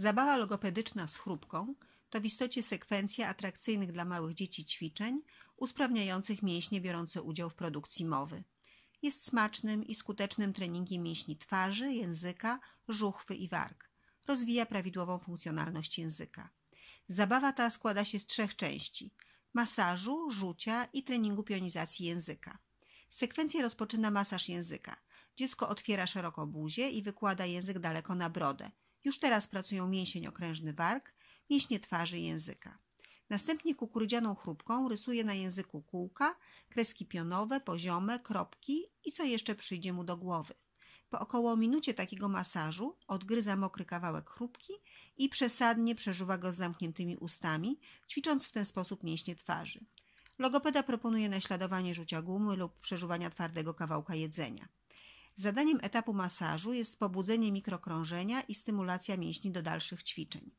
Zabawa logopedyczna z chrupką to w istocie sekwencja atrakcyjnych dla małych dzieci ćwiczeń usprawniających mięśnie biorące udział w produkcji mowy. Jest smacznym i skutecznym treningiem mięśni twarzy, języka, żuchwy i warg. Rozwija prawidłową funkcjonalność języka. Zabawa ta składa się z trzech części: masażu, rzucia i treningu pionizacji języka. Sekwencję rozpoczyna masaż języka. Dziecko otwiera szeroko buzię i wykłada język daleko na brodę. Już teraz pracują mięsień okrężny warg, mięśnie twarzy i języka. Następnie kukurydzianą chrupką rysuje na języku kółka, kreski pionowe, poziome, kropki i co jeszcze przyjdzie mu do głowy. Po około minucie takiego masażu odgryza mokry kawałek chrupki i przesadnie przeżuwa go z zamkniętymi ustami, ćwicząc w ten sposób mięśnie twarzy. Logopeda proponuje naśladowanie rzucia gumy lub przeżuwania twardego kawałka jedzenia. Zadaniem etapu masażu jest pobudzenie mikrokrążenia i stymulacja mięśni do dalszych ćwiczeń.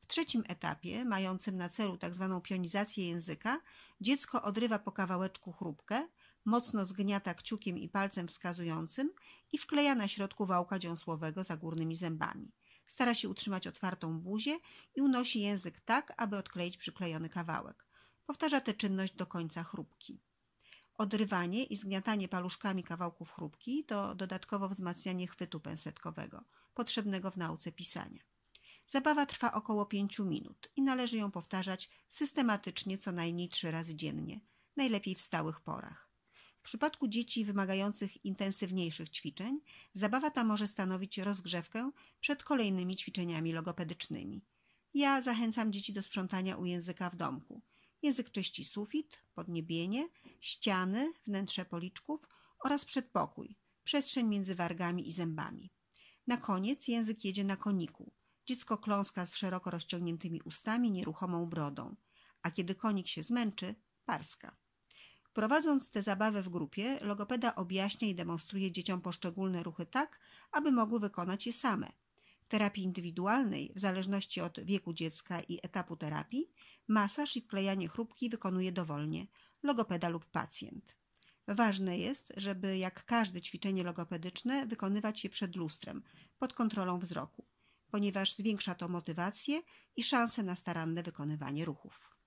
W trzecim etapie, mającym na celu tzw. Tak pionizację języka, dziecko odrywa po kawałeczku chrupkę, mocno zgniata kciukiem i palcem wskazującym i wkleja na środku wałka dziąsłowego za górnymi zębami. Stara się utrzymać otwartą buzię i unosi język tak, aby odkleić przyklejony kawałek. Powtarza tę czynność do końca chrupki. Odrywanie i zgniatanie paluszkami kawałków chrupki to dodatkowo wzmacnianie chwytu pensetkowego, potrzebnego w nauce pisania. Zabawa trwa około 5 minut i należy ją powtarzać systematycznie co najmniej trzy razy dziennie, najlepiej w stałych porach. W przypadku dzieci wymagających intensywniejszych ćwiczeń, zabawa ta może stanowić rozgrzewkę przed kolejnymi ćwiczeniami logopedycznymi. Ja zachęcam dzieci do sprzątania u języka w domku. Język czyści sufit, podniebienie, ściany, wnętrze policzków oraz przedpokój, przestrzeń między wargami i zębami. Na koniec język jedzie na koniku. Dziecko kląska z szeroko rozciągniętymi ustami, nieruchomą brodą, a kiedy konik się zmęczy, parska. Prowadząc tę zabawę w grupie, logopeda objaśnia i demonstruje dzieciom poszczególne ruchy tak, aby mogły wykonać je same – terapii indywidualnej, w zależności od wieku dziecka i etapu terapii, masaż i wklejanie chrupki wykonuje dowolnie logopeda lub pacjent. Ważne jest, żeby jak każde ćwiczenie logopedyczne wykonywać je przed lustrem, pod kontrolą wzroku, ponieważ zwiększa to motywację i szanse na staranne wykonywanie ruchów.